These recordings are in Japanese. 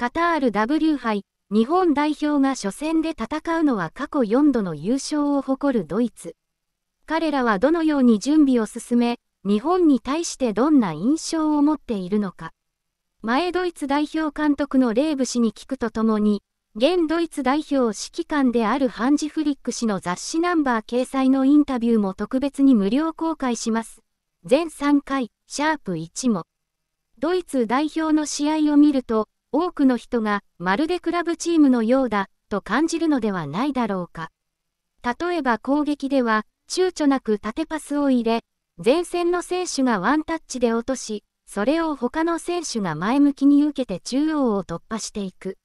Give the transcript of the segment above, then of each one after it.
カタール W 杯、日本代表が初戦で戦うのは過去4度の優勝を誇るドイツ。彼らはどのように準備を進め、日本に対してどんな印象を持っているのか。前ドイツ代表監督のレーブ氏に聞くとともに、現ドイツ代表指揮官であるハンジ・フリック氏の雑誌ナンバー掲載のインタビューも特別に無料公開します。全3回、シャープ1も。ドイツ代表の試合を見ると、多くの人がまるでクラブチームのようだと感じるのではないだろうか。例えば攻撃では躊躇なく縦パスを入れ、前線の選手がワンタッチで落とし、それを他の選手が前向きに受けて中央を突破していく。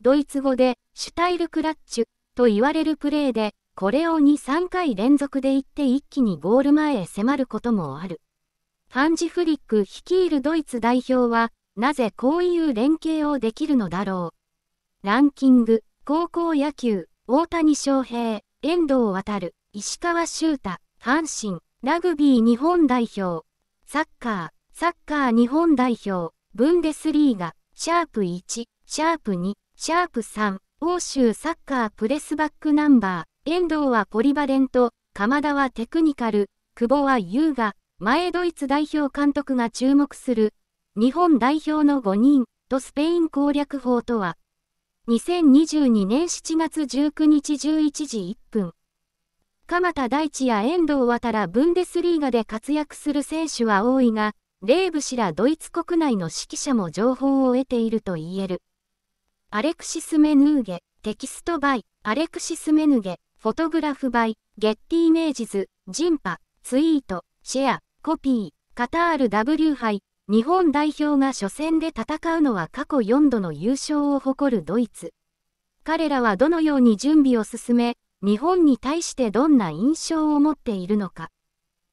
ドイツ語でシュタイルクラッチュと言われるプレーで、これを2、3回連続でいって一気にゴール前へ迫ることもある。ハンジ・フリック率いるドイツ代表は、なぜこういう連携をできるのだろう。ランキング、高校野球、大谷翔平、遠藤航、石川修太、阪神、ラグビー日本代表、サッカー、サッカー日本代表、ブンデスリーガ、シャープ1、シャープ2、シャープ3、欧州サッカープレスバックナンバー、遠藤はポリバレント、鎌田はテクニカル、久保は優雅、前ドイツ代表監督が注目する日本代表の5人とスペイン攻略法とは、2022年7月19日11時1分。鎌田大地や遠藤渡らブンデスリーガで活躍する選手は多いが、レーブ氏らドイツ国内の指揮者も情報を得ていると言える。アレクシス・メヌーゲ、テキストバイ、アレクシス・メヌゲ、フォトグラフバイ、ゲッティ・イメージズ、ジンパ、ツイート、シェア、コピー、カタール W 杯、日本代表が初戦で戦うのは過去4度の優勝を誇るドイツ。彼らはどのように準備を進め、日本に対してどんな印象を持っているのか。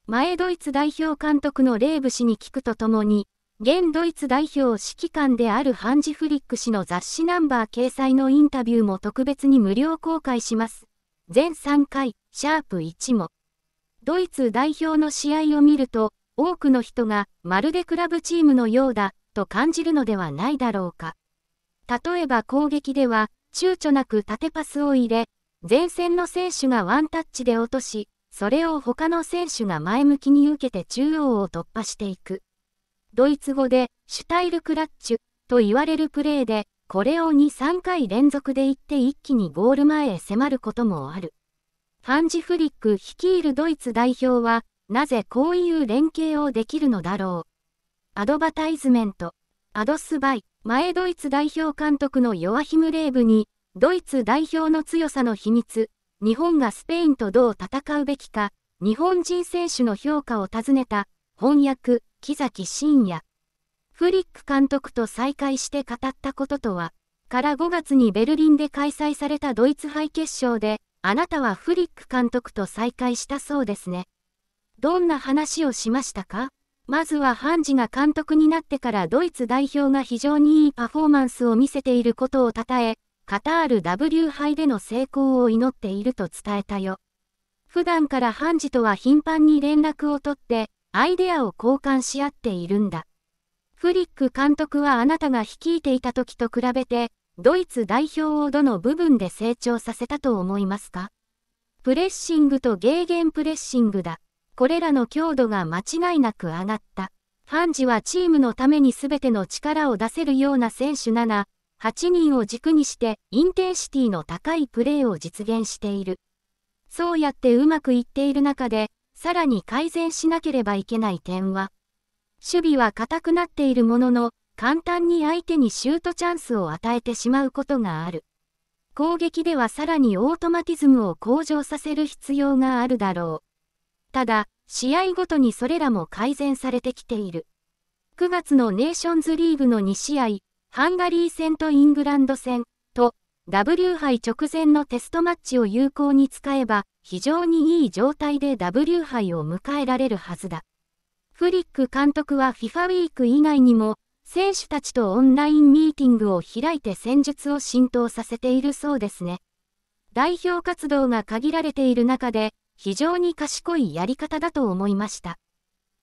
前ドイツ代表監督のレーブ氏に聞くとともに、現ドイツ代表指揮官であるハンジ・フリック氏の雑誌ナンバー掲載のインタビューも特別に無料公開します。全3回、シャープ1も。ドイツ代表の試合を見ると、多くの人がまるでクラブチームのようだと感じるのではないだろうか。例えば攻撃では躊躇なく縦パスを入れ、前線の選手がワンタッチで落とし、それを他の選手が前向きに受けて中央を突破していく。ドイツ語でシュタイルクラッチュと言われるプレーで、これを2、3回連続で行って一気にゴール前へ迫ることもある。ハンジ・フリック率いるドイツ代表は、なぜこういう連携をできるのだろう。アドバタイズメント、アドスバイ、前ドイツ代表監督のヨアヒム・レーブに、ドイツ代表の強さの秘密、日本がスペインとどう戦うべきか、日本人選手の評価を尋ねた、翻訳、木崎真也。フリック監督と再会して語ったこととは、から5月にベルリンで開催されたドイツ杯決勝で、あなたはフリック監督と再会したそうですね。どんな話をしましたかまずはハンジが監督になってからドイツ代表が非常にいいパフォーマンスを見せていることをたたえ、カタール W 杯での成功を祈っていると伝えたよ。普段からハンジとは頻繁に連絡を取って、アイデアを交換し合っているんだ。フリック監督はあなたが率いていた時と比べて、ドイツ代表をどの部分で成長させたと思いますかプレッシングとゲーゲンプレッシングだ。これらの強度が間違いなく上がった。ハンジはチームのために全ての力を出せるような選手7、8人を軸にして、インテンシティの高いプレーを実現している。そうやってうまくいっている中で、さらに改善しなければいけない点は、守備は硬くなっているものの、簡単に相手にシュートチャンスを与えてしまうことがある。攻撃ではさらにオートマティズムを向上させる必要があるだろう。ただ、試合ごとにそれらも改善されてきている。9月のネーションズリーグの2試合、ハンガリー戦とイングランド戦と W 杯直前のテストマッチを有効に使えば非常にいい状態で W 杯を迎えられるはずだ。フリック監督は FIFA ウィーク以外にも選手たちとオンラインミーティングを開いて戦術を浸透させているそうですね。代表活動が限られている中で非常に賢いやり方だと思いました。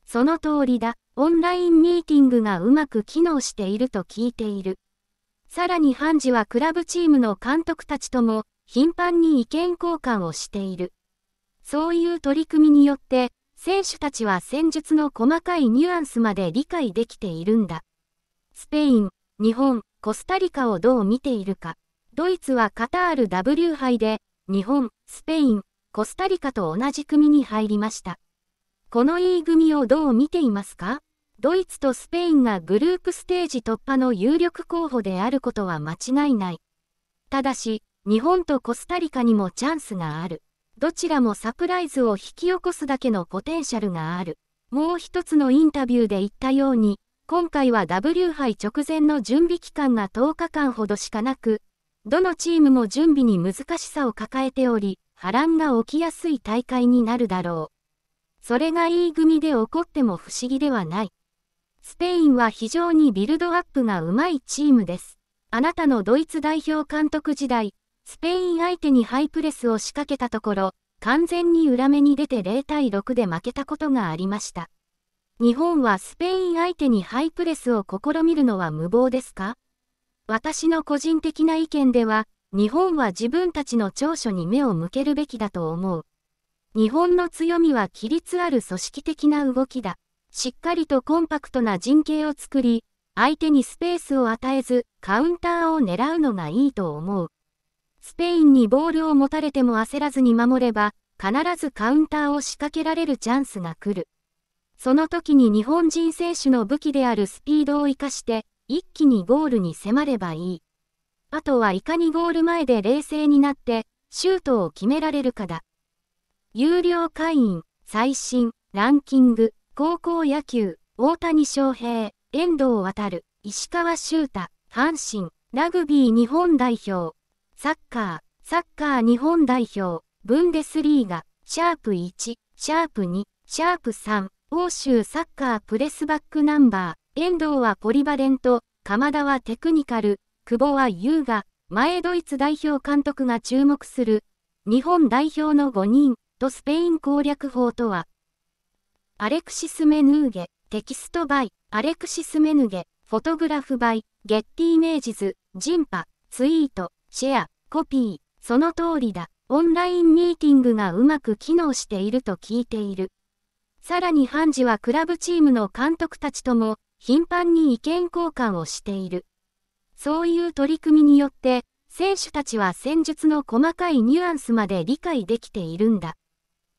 その通りだ、オンラインミーティングがうまく機能していると聞いている。さらにハンジはクラブチームの監督たちとも頻繁に意見交換をしている。そういう取り組みによって、選手たちは戦術の細かいニュアンスまで理解できているんだ。スペイン、日本、コスタリカをどう見ているか。ドイツはカタール W 杯で、日本、スペイン、コスタリカと同じ組に入りました。この E 組をどう見ていますかドイツとスペインがグループステージ突破の有力候補であることは間違いない。ただし、日本とコスタリカにもチャンスがある。どちらもサプライズを引き起こすだけのポテンシャルがある。もう一つのインタビューで言ったように、今回は W 杯直前の準備期間が10日間ほどしかなく、どのチームも準備に難しさを抱えており、波乱が起きやすい大会になるだろう。それが E 組で起こっても不思議ではない。スペインは非常にビルドアップがうまいチームです。あなたのドイツ代表監督時代、スペイン相手にハイプレスを仕掛けたところ、完全に裏目に出て0対6で負けたことがありました。日本はスペイン相手にハイプレスを試みるのは無謀ですか私の個人的な意見では、日本は自分たちの長所に目を向けるべきだと思う。日本の強みは規律ある組織的な動きだ。しっかりとコンパクトな陣形を作り、相手にスペースを与えず、カウンターを狙うのがいいと思う。スペインにボールを持たれても焦らずに守れば、必ずカウンターを仕掛けられるチャンスが来る。その時に日本人選手の武器であるスピードを活かして、一気にゴールに迫ればいい。あとはいかにゴール前で冷静になって、シュートを決められるかだ。有料会員、最新、ランキング、高校野球、大谷翔平、遠藤航、石川修太、阪神、ラグビー日本代表、サッカー、サッカー日本代表、ブンデスリーガ、シャープ1、シャープ2、シャープ3、欧州サッカープレスバックナンバー、遠藤はポリバレント、鎌田はテクニカル、久保は優雅、前ドイツ代表監督が注目する、日本代表の5人とスペイン攻略法とは、アレクシス・メヌーゲ、テキストバイ、アレクシス・メヌゲ、フォトグラフバイ、ゲッティ・イメージズ、ジンパ、ツイート、シェア、コピー、その通りだ、オンラインミーティングがうまく機能していると聞いている。さらにハンジはクラブチームの監督たちとも頻繁に意見交換をしている。そういう取り組みによって、選手たちは戦術の細かいニュアンスまで理解できているんだ。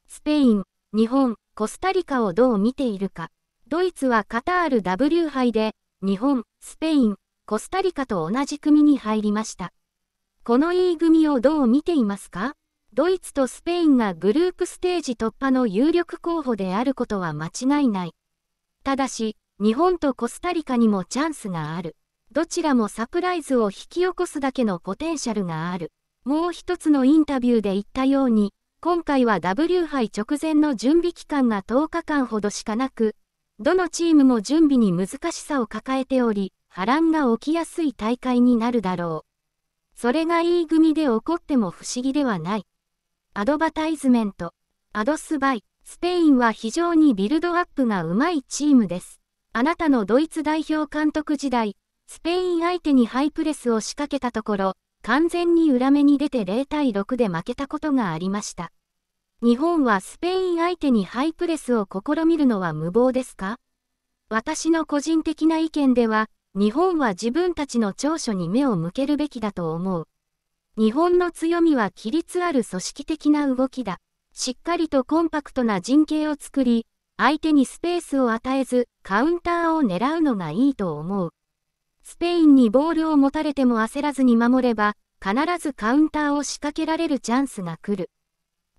スペイン、日本、コスタリカをどう見ているか。ドイツはカタール W 杯で、日本、スペイン、コスタリカと同じ組に入りました。この E 組をどう見ていますかドイツとスペインがグループステージ突破の有力候補であることは間違いない。ただし、日本とコスタリカにもチャンスがある。どちらもサプライズを引き起こすだけのポテンシャルがある。もう一つのインタビューで言ったように、今回は W 杯直前の準備期間が10日間ほどしかなく、どのチームも準備に難しさを抱えており、波乱が起きやすい大会になるだろう。それが E 組で起こっても不思議ではない。アドバタイズメント、アドスバイ、スペインは非常にビルドアップがうまいチームです。あなたのドイツ代表監督時代、スペイン相手にハイプレスを仕掛けたところ、完全に裏目に出て0対6で負けたことがありました。日本はスペイン相手にハイプレスを試みるのは無謀ですか私の個人的な意見では、日本は自分たちの長所に目を向けるべきだと思う。日本の強みは規律ある組織的な動きだ。しっかりとコンパクトな陣形を作り、相手にスペースを与えず、カウンターを狙うのがいいと思う。スペインにボールを持たれても焦らずに守れば、必ずカウンターを仕掛けられるチャンスが来る。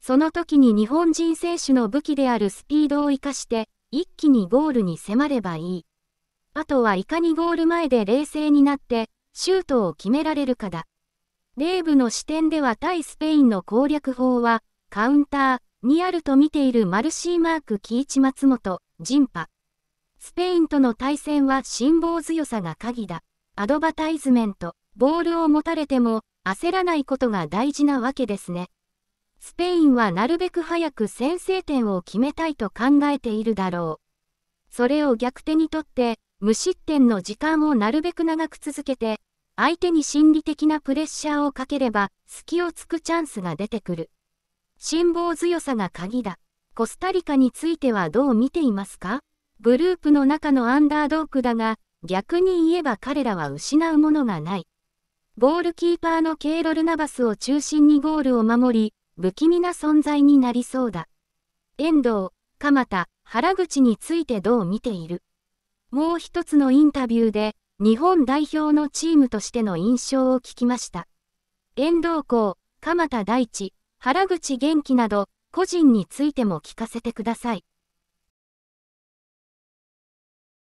その時に日本人選手の武器であるスピードを生かして、一気にゴールに迫ればいい。あとはいかにゴール前で冷静になって、シュートを決められるかだ。レーブの視点では対スペインの攻略法は、カウンターにあると見ているマルシーマーク・キーチ松本、ジンパ。スペインとの対戦は辛抱強さが鍵だ。アドバタイズメント、ボールを持たれても焦らないことが大事なわけですね。スペインはなるべく早く先制点を決めたいと考えているだろう。それを逆手にとって、無失点の時間をなるべく長く続けて、相手に心理的なプレッシャーをかければ、隙をつくチャンスが出てくる。辛抱強さが鍵だ。コスタリカについてはどう見ていますかグループの中のアンダードークだが、逆に言えば彼らは失うものがない。ゴールキーパーのケイロルナバスを中心にゴールを守り、不気味な存在になりそうだ。遠藤、鎌田、原口についてどう見ているもう一つのインタビューで、日本代表のチームとしての印象を聞きました。遠藤校、鎌田大地、原口元気など、個人についても聞かせてください。